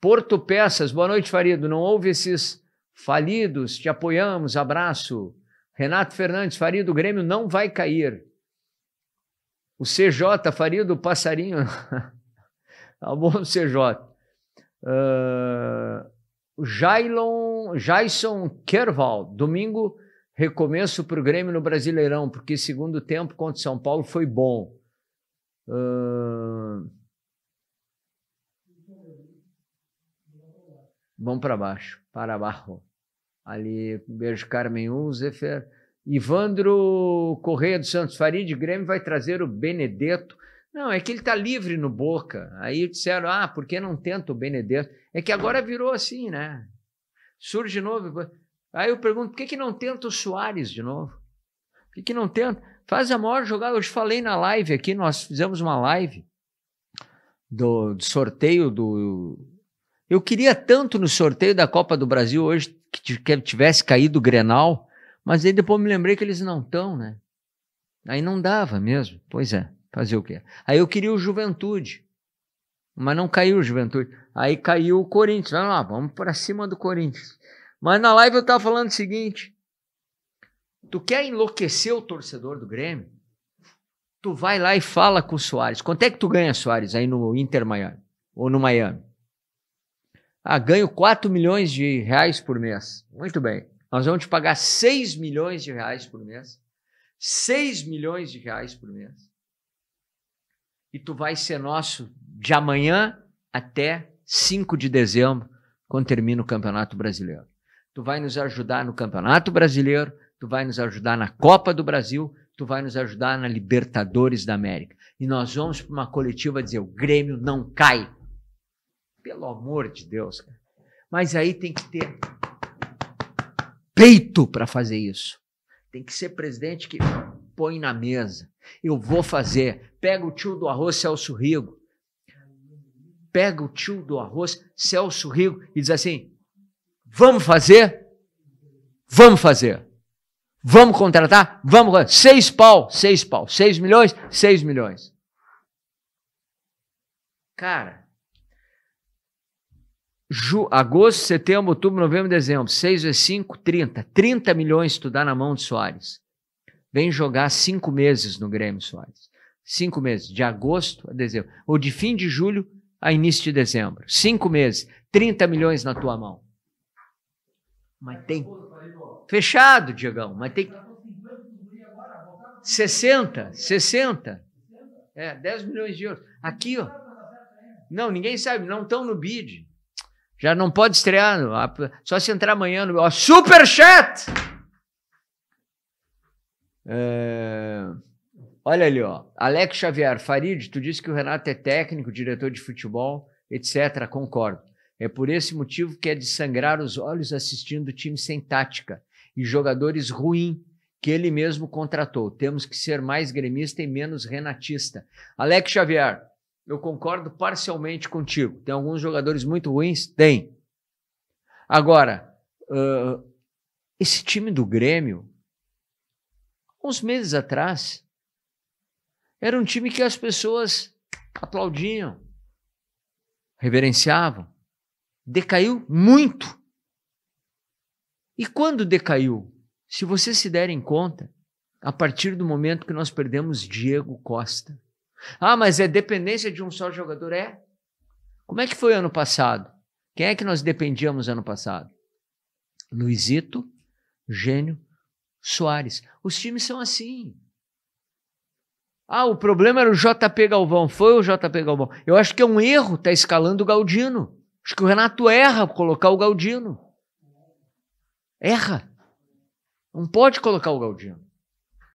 Porto Peças, boa noite, Farido. Não houve esses falidos, te apoiamos, abraço. Renato Fernandes, Farido, o Grêmio não vai cair. O CJ, Farido, passarinho. tá bom, CJ. Uh, ah, Jailon, Jason Kerval, domingo, recomeço para o Grêmio no Brasileirão, porque segundo tempo contra São Paulo foi bom. Uh, Vão para baixo, para baixo. Ali, um beijo Carmen um, Ivandro Correia dos Santos Farid, Grêmio vai trazer o Benedetto. Não, é que ele está livre no Boca. Aí disseram, ah, por que não tenta o Benedetto? É que agora virou assim, né? Surge novo. Aí eu pergunto, por que, que não tenta o Soares de novo? Por que, que não tenta? Faz a maior jogada. Eu te falei na live aqui, nós fizemos uma live do, do sorteio do eu queria tanto no sorteio da Copa do Brasil hoje que tivesse caído o Grenal, mas aí depois me lembrei que eles não estão, né? Aí não dava mesmo. Pois é, fazer o quê? Aí eu queria o Juventude, mas não caiu o Juventude. Aí caiu o Corinthians. Vamos lá, vamos para cima do Corinthians. Mas na live eu estava falando o seguinte: tu quer enlouquecer o torcedor do Grêmio? Tu vai lá e fala com o Soares. Quanto é que tu ganha, Soares, aí no Inter Miami? Ou no Miami? Ah, ganho 4 milhões de reais por mês. Muito bem. Nós vamos te pagar 6 milhões de reais por mês. 6 milhões de reais por mês. E tu vai ser nosso de amanhã até 5 de dezembro, quando termina o Campeonato Brasileiro. Tu vai nos ajudar no Campeonato Brasileiro, tu vai nos ajudar na Copa do Brasil, tu vai nos ajudar na Libertadores da América. E nós vamos para uma coletiva dizer: o Grêmio não cai. Pelo amor de Deus, cara. Mas aí tem que ter peito para fazer isso. Tem que ser presidente que põe na mesa. Eu vou fazer. Pega o tio do arroz, Celso Rigo. Pega o tio do arroz, Celso Rigo, e diz assim: vamos fazer? Vamos fazer. Vamos contratar? Vamos. Seis pau, seis pau. Seis milhões, seis milhões. Cara, Ju, agosto, setembro, outubro, novembro, dezembro. 6 vezes 5, 30. 30 milhões tu dá na mão de Soares. Vem jogar cinco meses no Grêmio Soares. Cinco meses, de agosto a dezembro. Ou de fim de julho a início de dezembro. Cinco meses, 30 milhões na tua mão. Mas tem. Fechado, Diegão, mas tem. 60, 60. É, 10 milhões de euros. Aqui, ó. Não, ninguém sabe, não estão no BID. Já não pode estrear, ah, só se entrar amanhã no ó, Superchat! É... Olha ali, ó. Alex Xavier, Farid, tu disse que o Renato é técnico, diretor de futebol, etc. Concordo. É por esse motivo que é de sangrar os olhos assistindo time sem tática e jogadores ruim que ele mesmo contratou. Temos que ser mais gremista e menos renatista. Alex Xavier, eu concordo parcialmente contigo. Tem alguns jogadores muito ruins? Tem. Agora, uh, esse time do Grêmio, uns meses atrás, era um time que as pessoas aplaudiam, reverenciavam. Decaiu muito. E quando decaiu? Se vocês se derem conta, a partir do momento que nós perdemos Diego Costa. Ah, mas é dependência de um só jogador? É. Como é que foi ano passado? Quem é que nós dependíamos ano passado? Luizito, Gênio, Soares. Os times são assim. Ah, o problema era o JP Galvão. Foi o JP Galvão. Eu acho que é um erro estar tá escalando o Galdino. Acho que o Renato erra colocar o Galdino. Erra. Não pode colocar o Galdino.